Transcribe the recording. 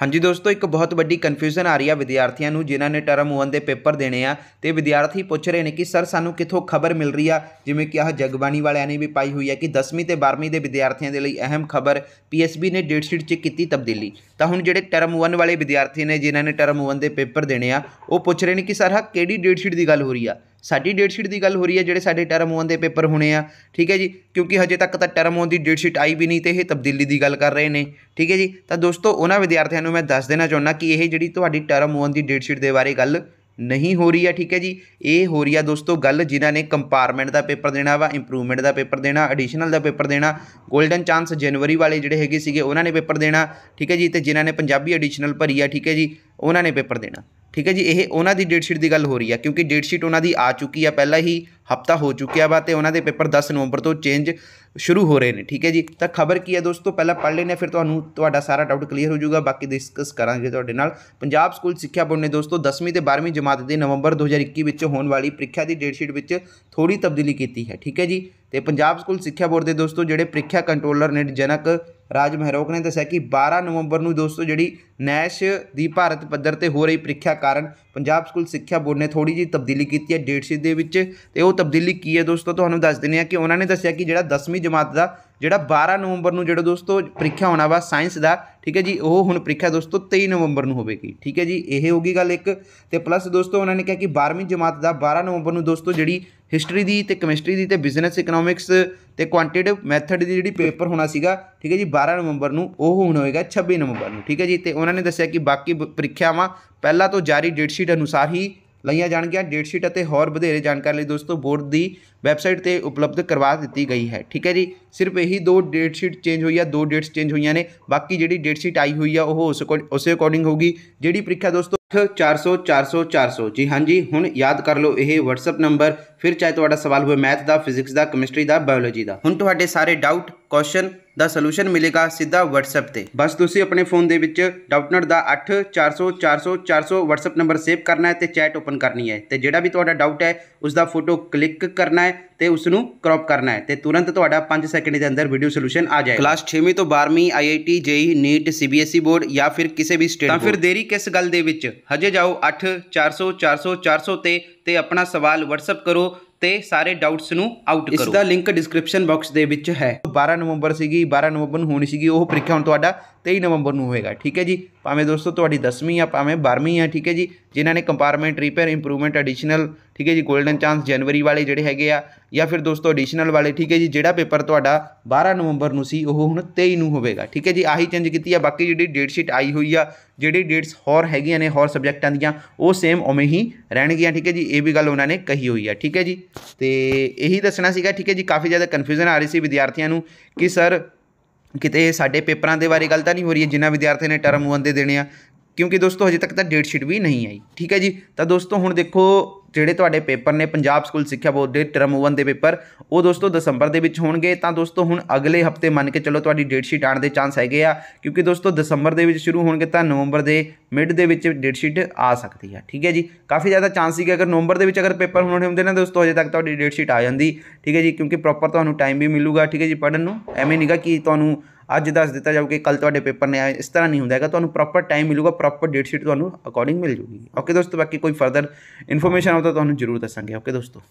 ਹਾਂਜੀ ਦੋਸਤੋ ਇੱਕ ਬਹੁਤ ਵੱਡੀ ਕਨਫਿਊਜ਼ਨ ਆ ਰਹੀ ਆ ਵਿਦਿਆਰਥੀਆਂ ਨੂੰ ਜਿਨ੍ਹਾਂ ਨੇ ਟਰਮ 1 ਦੇ ਪੇਪਰ ਦੇਣੇ ਆ ਤੇ ਵਿਦਿਆਰਥੀ ਪੁੱਛ ਰਹੇ ਨੇ ਕਿ ਸਰ ਸਾਨੂੰ ਕਿੱਥੋਂ ਖਬਰ ਮਿਲ ਰਹੀ ਆ ਜਿਵੇਂ ਕਿ ਆਹ ਜਗਬਾਣੀ ਵਾਲਿਆਂ ਨੇ ਵੀ ਪਾਈ ਹੋਈ ਆ ਕਿ 10ਵੀਂ ਤੇ 12ਵੀਂ ਦੇ ਵਿਦਿਆਰਥੀਆਂ ਦੇ ਲਈ ਅਹਿਮ ਖਬਰ ਪੀਐਸਬੀ ਨੇ ਡੇਟ ਸ਼ੀਟ 'ਚ ਕੀਤੀ ਤਬਦੀਲੀ ਤਾਂ ਹੁਣ ਜਿਹੜੇ ਟਰਮ 1 ਵਾਲੇ ਵਿਦਿਆਰਥੀ ਨੇ ਜਿਨ੍ਹਾਂ ਨੇ ਟਰਮ 1 ਦੇ ਪੇਪਰ ਦੇਣੇ ਆ ਉਹ ਪੁੱਛ ਰਹੇ ਨੇ ਕਿ ਸਰ ਹਾ ਕਿਹੜੀ ਡੇਟ ਸ਼ੀਟ ਦੀ ਗੱਲ ਹੋ ਰਹੀ ਆ ਸਾਡੀ ਡੇਟ ਸ਼ੀਟ ਦੀ ਗੱਲ ਹੋ ਰਹੀ ਹੈ ਜਿਹੜੇ ਸਾਡੇ ਟਰਮ 1 ਦੇ ਪੇਪਰ ਹੋਣੇ ਆ ਠੀਕ ਹੈ ਜੀ ਕਿਉਂਕਿ ਹਜੇ ਤੱਕ ਤਾਂ ਟਰਮ 1 ਦੀ ਡੇਟ ਸ਼ੀਟ ਆਈ ਵੀ ਨਹੀਂ ਤੇ ਇਹ ਤਬਦੀਲੀ ਦੀ ਗੱਲ ਕਰ ਰਹੇ ਨੇ ਠੀਕ ਹੈ ਜੀ ਤਾਂ ਦੋਸਤੋ ਉਹਨਾਂ ਵਿਦਿਆਰਥੀਆਂ ਨੂੰ ਮੈਂ ਦੱਸ ਦੇਣਾ ਚਾਹੁੰਦਾ ਕਿ ਇਹ ਜਿਹੜੀ ਤੁਹਾਡੀ ਟਰਮ 1 ਦੀ ਡੇਟ ਸ਼ੀਟ ਦੇ ਬਾਰੇ ਗੱਲ ਨਹੀਂ ਹੋ ਰਹੀ ਹੈ ਠੀਕ ਹੈ ਜੀ ਇਹ ਹੋ ਰਹੀ ਹੈ ਦੋਸਤੋ ਗੱਲ ਜਿਨ੍ਹਾਂ ਨੇ ਕੰਪਾਰਟਮੈਂਟ ਦਾ ਪੇਪਰ ਦੇਣਾ ਵਾ ਇੰਪਰੂਵਮੈਂਟ ਦਾ ਪੇਪਰ ਦੇਣਾ ਐਡੀਸ਼ਨਲ ਦਾ ਪੇਪਰ ਦੇਣਾ 골ਡਨ ਚਾਂਸ ਜਨਵਰੀ ਵਾਲੇ ਜਿਹੜੇ ਹੈਗੇ ਸੀਗੇ ਉਹਨਾਂ ਨੇ ਪੇਪਰ ਦੇਣਾ ਠੀਕ ਹੈ ਜੀ ਤੇ ਜਿਨ੍ਹਾਂ ਨੇ ਪੰਜਾਬੀ ਐਡੀਸ਼ਨਲ ਭਰੀ ਆ ਠੀਕ ਹੈ ਜੀ ਉਹਨਾਂ ਨੇ ਪੇਪਰ ਦੇਣਾ ਠੀਕ ਹੈ ਜੀ ਇਹ ਉਹਨਾਂ ਦੀ ਡੇਟ ਸ਼ੀਟ ਦੀ ਗੱਲ ਹੋ ਰਹੀ ਹੈ ਕਿਉਂਕਿ ਡੇਟ ਸ਼ੀਟ ਉਹਨਾਂ ਦੀ ਆ ਚੁੱਕੀ ਹੈ ਪਹਿਲਾਂ ਹੀ ਹਫਤਾ ਹੋ ਚੁੱਕਿਆ ਵਾ ਤੇ ਉਹਨਾਂ ਦੇ ਪੇਪਰ 10 ਨਵੰਬਰ ਤੋਂ ਚੇਂਜ ਸ਼ੁਰੂ ਹੋ ਰਹੇ ਨੇ ਠੀਕ ਹੈ ਜੀ ਤਾਂ ਖਬਰ ਕੀ ਹੈ ਦੋਸਤੋ ਪਹਿਲਾਂ ਪੜ੍ਹ ਲੈਣੇ ਫਿਰ ਤੁਹਾਨੂੰ ਤੁਹਾਡਾ ਸਾਰਾ ਡਾਊਟ ਕਲੀਅਰ ਹੋ ਜਾਊਗਾ ਬਾਕੀ ਡਿਸਕਸ ਕਰਾਂਗੇ ਤੁਹਾਡੇ ਨਾਲ ਪੰਜਾਬ ਸਕੂਲ ਸਿੱਖਿਆ ਬੋਰਡ ਨੇ ਦੋਸਤੋ 10ਵੀਂ ਤੇ 12ਵੀਂ ਜਮਾਤ ਦੇ ਨਵੰਬਰ 2021 ਵਿੱਚ ਹੋਣ ਵਾਲੀ ਪ੍ਰੀਖਿਆ ਦੀ ਡੇਟ ਸ਼ੀਟ ਵਿੱਚ ਥੋੜੀ ਤਬਦੀਲੀ ਕੀਤੀ ਹੈ ਠੀਕ ਹੈ ਜੀ ਤੇ ਪੰਜਾਬ ਸਕੂਲ ਸਿੱਖਿਆ ਬੋਰਡ ਦੇ ਦੋਸਤੋ ਜਿਹੜੇ ਪ੍ਰੀਖਿਆ ਕੰਟਰੋਲਰ ਨੇ ਜਨਕ ਰਾਜ ਮਹਿਰੋਕ ਨੇ ਦੱਸਿਆ ਕਿ 12 ਨਵੰਬਰ ਨੂੰ ਦੋਸਤੋ ਜਿਹੜੀ ਨੈਸ਼ ਦੀ ਭਾਰਤ ਪੱਧਰ ਤੇ ਹੋ ਰਹੀ ਪ੍ਰੀਖਿਆ ਕਾਰਨ ਪੰਜਾਬ ਸਕੂਲ ਸਿੱਖਿਆ ਬੋਰਡ ਨੇ ਥੋੜੀ ਜੀ ਤਬਦੀਲੀ ਕੀਤੀ ਹੈ ਡੇਟ ਸ਼ੀਟ ਦੇ ਵਿੱਚ ਤੇ ਉਹ ਤਬਦੀਲੀ ਕੀ ਹੈ ਦੋਸਤੋ ਤੁਹਾਨੂੰ ਦੱਸ ਦਿੰਨੇ ਆ ਕਿ ਉਹਨਾਂ ਨੇ ਦੱਸਿਆ ਕਿ ਜਿਹੜਾ 10ਵੀਂ ਜਮਾਤ ਦਾ ਜਿਹੜਾ 12 ਨਵੰਬਰ ਨੂੰ ਜਿਹੜਾ ਦੋਸਤੋ ਪ੍ਰੀਖਿਆ ਹੋਣਾ ਵਾ ਸਾਇੰਸ ਦਾ ਠੀਕ ਹੈ ਜੀ ਉਹ ਹੁਣ ਪ੍ਰੀਖਿਆ ਦੋਸਤੋ 23 ਨਵੰਬਰ ਨੂੰ ਹੋਵੇਗੀ ਠੀਕ ਹੈ ਜੀ ਇਹ ਹੋਗੀ ਗੱਲ ਇੱਕ ਤੇ ਪਲੱਸ ਦੋਸਤੋ ਉਹਨਾਂ ਨੇ ਕਿਹਾ ਕਿ 12ਵੀਂ ਜਮਾਤ ਦਾ 12 ਨਵੰਬਰ ਨੂੰ ਦੋਸਤੋ ਜਿਹੜੀ ਹਿਸਟਰੀ ਦੀ ਤੇ ਕੈਮਿਸਟਰੀ ਦੀ ਤੇ ਬਿਜ਼ਨਸ ਇਕਨੋਮਿਕਸ ਤੇ ਕੁਆਂਟੀਟਿਵ ਮੈਥਡ ਦੀ ਜਿਹੜੀ ਪੇਪਰ ਹੋਣਾ ਸੀਗਾ ਠੀਕ ਹੈ ਜੀ 12 ਨਵੰਬਰ ਨੂੰ ਉਹ ਹੁਣ ਹੋਏਗਾ 26 ਨਵੰਬਰ ਨੂੰ ਠੀਕ ਹੈ ਜੀ ਤੇ ਉਹਨਾਂ ਨੇ ਦੱਸਿਆ ਕਿ ਬਾਕੀ ਪ੍ਰੀਖਿਆਵਾਂ ਪਹਿਲਾਂ ਤੋਂ ਜਾਰੀ ਡੇਟ ਸ਼ੀਟ ਅਨੁਸਾਰ ਹੀ ਲਈਆਂ ਜਾਣਗੀਆਂ ਡੇਟ ਸ਼ੀਟ ਅਤੇ ਹੋਰ ਵਧੇਰੇ ਜਾਣਕਾਰੀ ਲਈ ਦੋਸਤੋ ਬੋਰਡ ਦੀ ਵੈਬਸਾਈਟ ਤੇ ਉਪਲਬਧ ਕਰਵਾ ਦਿੱਤੀ ਗਈ ਹੈ ਠੀਕ ਹੈ ਜੀ ਸਿਰਫ ਇਹੀ ਦੋ ਡੇਟ ਸ਼ੀਟ ਚੇਂਜ ਹੋਈ ਆ ਦੋ ਡੇਟਸ ਚੇਂਜ ਹੋਈਆਂ ਨੇ ਬਾਕੀ ਜਿਹੜੀ ਡੇਟ ਸ਼ੀਟ ਆਈ ਹੋਈ ਆ ਉਹ ਉਸੇ ਅਕੋਰਡਿੰਗ ਹੋਗੀ ਜਿਹੜੀ ਪ੍ਰੀਖਿਆ ਦੋਸਤੋ 400 400 400 ਜੀ ਹਾਂਜੀ ਹੁਣ ਯਾਦ ਕਰ ਲਓ ਇਹ WhatsApp ਨੰਬਰ ਫਿਰ ਚਾਹੇ ਤੁਹਾਡਾ ਸਵਾਲ ਹੋਵੇ ਮੈਥ ਦਾ ਫਿਜ਼ਿਕਸ ਦਾ ਕੈਮਿਸਟਰੀ ਦਾ ਬਾਇਓਲੋਜੀ ਦਾ ਹੁਣ ਤੁਹਾਡੇ ਸਾਰੇ ਡਾਊਟ ਕੁਐਸਚਨ ਦਾ ਸੋਲੂਸ਼ਨ ਮਿਲੇਗਾ ਸਿੱਧਾ WhatsApp ਤੇ ਬਸ ਤੁਸੀਂ ਆਪਣੇ ਫੋਨ ਦੇ ਵਿੱਚ ਡਾਊਟਨਰ ਦਾ 8400400400 WhatsApp ਨੰਬਰ ਸੇਵ ਕਰਨਾ ਹੈ ਤੇ ਚੈਟ ਓਪਨ ਕਰਨੀ ਹੈ ਤੇ ਜਿਹੜਾ ਵੀ ਤੁਹਾਡਾ ਡਾਊਟ ਹੈ ਉਸ ਦਾ ਫੋਟੋ ਕਲਿੱਕ ਕਰਨਾ ਹੈ ਤੇ ਉਸ ਨੂੰ ਕ੍ਰੌਪ ਕਰਨਾ ਹੈ ਤੇ ਤੁਰੰਤ ਤੁਹਾਡਾ 5 ਸੈਕਿੰਡ ਦੇ ਅੰਦਰ ਵੀਡੀਓ ਸੋਲੂਸ਼ਨ ਆ ਜਾਏਗਾ ਕਲਾਸ 6ਵੀਂ ਤੋਂ 12ਵੀਂ IIT JEE NEET CBSE board ਜਾਂ ਫਿਰ ਕਿਸੇ ਵੀ ਸਟੇਟ ਤਾਂ ਫਿਰ ਦੇਰੀ ਕਿਸ ਗੱਲ ਦੇ ਵਿੱਚ ਹਜੇ ਜਾਓ 8400400400 ਤੇ ਤੇ ਆਪਣਾ ਸਵਾਲ WhatsApp ਕਰੋ ਤੇ ਸਾਰੇ ਡਾਊਟਸ ਨੂੰ ਆਊਟ ਕਰੋ ਇਸ ਦਾ ਲਿੰਕ ਡਿਸਕ੍ਰਿਪਸ਼ਨ ਬਾਕਸ ਦੇ ਵਿੱਚ ਹੈ 12 ਨਵੰਬਰ ਸੀਗੀ 12 ਨਵੰਬਰ ਨੂੰ ਹੋਣੀ ਸੀਗੀ ਉਹ ਪ੍ਰੀਖਿਆ ਹੁਣ ਤੁਹਾਡਾ 23 ਨਵੰਬਰ ਨੂੰ ਹੋਏਗਾ ਠੀਕ ਹੈ ਜੀ ਭਾਵੇਂ ਦੋਸਤੋ ਤੁਹਾਡੀ 10ਵੀਂ ਆ ਭਾਵੇਂ 12ਵੀਂ ਆ ਠੀਕ ਹੈ ਜੀ ਜਿਨ੍ਹਾਂ ਨੇ ਕੰਪਾਰਟਮੈਂਟ ਰਿਪੇਅਰ ਇੰਪਰੂਵਮੈਂਟ ਐਡੀਸ਼ਨਲ ਠੀਕ ਹੈ ਜੀ 골ਡਨ ਚਾਂਸ ਜਨਵਰੀ ਵਾਲੇ ਜਿਹੜੇ ਹੈਗੇ ਆ ਜਾਂ ਫਿਰ ਦੋਸਤੋ ਐਡੀਸ਼ਨਲ ਵਾਲੇ ਠੀਕ ਹੈ ਜੀ ਜਿਹੜਾ ਪੇਪਰ ਤੁਹਾਡਾ 12 ਨਵੰਬਰ ਨੂੰ ਸੀ ਉਹ ਹੁਣ 23 ਨੂੰ ਹੋਵੇਗਾ ਠੀਕ ਹੈ ਜੀ ਆਹੀ ਚੇਂਜ ਕੀਤੀ ਆ ਬਾਕੀ ਜਿਹੜੀ ਡੇਟ ਸ਼ੀਟ ਆਈ ਹੋਈ ਆ ਜਿਹੜੀ ਡੇਟਸ ਹੋਰ ਹੈਗੀਆਂ ਨੇ ਹੋਰ ਸਬਜੈਕਟਾਂ ਦੀਆਂ ਉਹ ਸੇਮ ਉਵੇਂ ਹੀ ਰਹਿਣਗੀਆਂ ਠੀਕ ਹੈ ਜੀ ਇਹ ਵੀ ਗੱਲ ਉਹਨਾਂ ਨੇ ਕਹੀ ਹੋਈ ਆ ਠੀਕ ਹੈ ਜੀ ਤੇ ਇਹੀ ਦੱਸਣਾ ਸੀਗਾ ਠੀਕ ਹੈ ਜੀ ਕਾਫੀ ਜ਼ਿਆਦਾ ਕਨਫਿਊਜ਼ਨ ਆ ਰਹੀ ਸੀ ਵਿਦਿਆਰਥੀਆਂ ਨੂੰ ਕਿ ਸਰ ਕਿਤੇ ਸਾਡੇ ਪੇਪਰਾਂ ਦੇ ਬਾਰੇ ਗੱਲ ਤਾਂ ਨਹੀਂ ਹੋ ਰਹੀ ਹੈ ਜਿਨ੍ਹਾਂ ਵਿਦਿਆਰਥੀਆਂ ਨੇ ਟਰਮ 1 ਦੇ ਦੇਣੇ ਆ ਕਿਉਂਕਿ ਦੋਸਤੋ ਹਜੇ ਤੱਕ ਤਾਂ ਡੇਟ ਸ਼ੀਟ ਵੀ ਨਹੀਂ ਆਈ ਠੀਕ ਹੈ ਜੀ ਤਾਂ ਦੋਸਤੋ ਹੁਣ ਦੇਖੋ ਜਿਹੜੇ ਤੁਹਾਡੇ ਪੇਪਰ ਨੇ ਪੰਜਾਬ ਸਕੂਲ ਸਿੱਖਿਆ ਬੋਰਡ ਦੇ ਟਰਮ 1 ਦੇ ਪੇਪਰ ਉਹ ਦੋਸਤੋ ਦਸੰਬਰ ਦੇ ਵਿੱਚ ਹੋਣਗੇ ਤਾਂ ਦੋਸਤੋ ਹੁਣ ਅਗਲੇ ਹਫਤੇ ਮੰਨ ਕੇ ਚੱਲੋ ਤੁਹਾਡੀ ਡੇਟ ਸ਼ੀਟ ਆਣ ਦੇ ਚਾਂਸ ਹੈਗੇ ਆ ਕਿਉਂਕਿ ਦੋਸਤੋ ਦਸੰਬਰ ਦੇ ਵਿੱਚ ਸ਼ੁਰੂ ਹੋਣਗੇ ਤਾਂ ਨਵੰਬਰ ਦੇ ਮਿਡ ਦੇ ਵਿੱਚ ਡੇਟ ਸ਼ੀਟ ਆ ਸਕਦੀ ਹੈ ਠੀਕ ਹੈ ਜੀ ਕਾਫੀ ਜ਼ਿਆਦਾ ਚਾਂਸ ਸੀ ਕਿ ਅਗਰ ਨਵੰਬਰ ਦੇ ਵਿੱਚ ਅਗਰ ਪੇਪਰ ਹੋਣੇ ਹੁੰਦੇ ਨੇ ਦੋਸਤੋ ਹਜੇ ਤੱਕ ਤੁਹਾਡੀ ਡੇਟ ਸ਼ੀਟ ਆ ਜਾਂਦੀ ਠੀਕ ਹੈ ਜੀ ਕਿਉਂਕਿ ਪ੍ਰੋਪਰ ਤੁਹਾਨੂੰ ਟਾਈਮ ਵੀ ਮਿਲੂਗਾ ਠੀਕ ਹੈ ਜੀ ਪੜਨ ਨੂੰ ਐਵੇਂ ਨਹੀਂਗਾ ਕਿ ਤੁਹਾਨੂੰ ਅੱਜ ਦੱਸ ਦਿੱਤਾ ਜਾਊ ਕਿ ਕੱਲ ਤੁਹਾਡੇ ਪੇਪਰ ਨੇ ਆਏ ਇਸ ਤਰ੍ਹਾਂ ਨਹੀਂ ਹੁੰਦਾ ਹੈਗਾ ਤੁਹਾਨੂੰ ਪ੍ਰੋਪਰ ਟਾਈਮ ਮਿਲੂਗਾ ਪ੍ਰੋਪਰ ਡੇਟ ਸ਼ੀਟ ਤੁਹਾਨੂੰ ਅਕੋਰਡਿੰਗ ਮਿਲ ਜੂਗੀ ਓਕੇ ਦੋਸਤੋ ਬਾਕੀ ਕੋਈ ਫਰਦਰ ਇਨਫੋਰਮੇਸ਼ਨ ਆਉ ਤਾਂ ਤੁਹਾਨੂੰ ਜ਼ਰੂਰ ਦੱਸਾਂਗੇ ਓਕੇ ਦੋਸਤੋ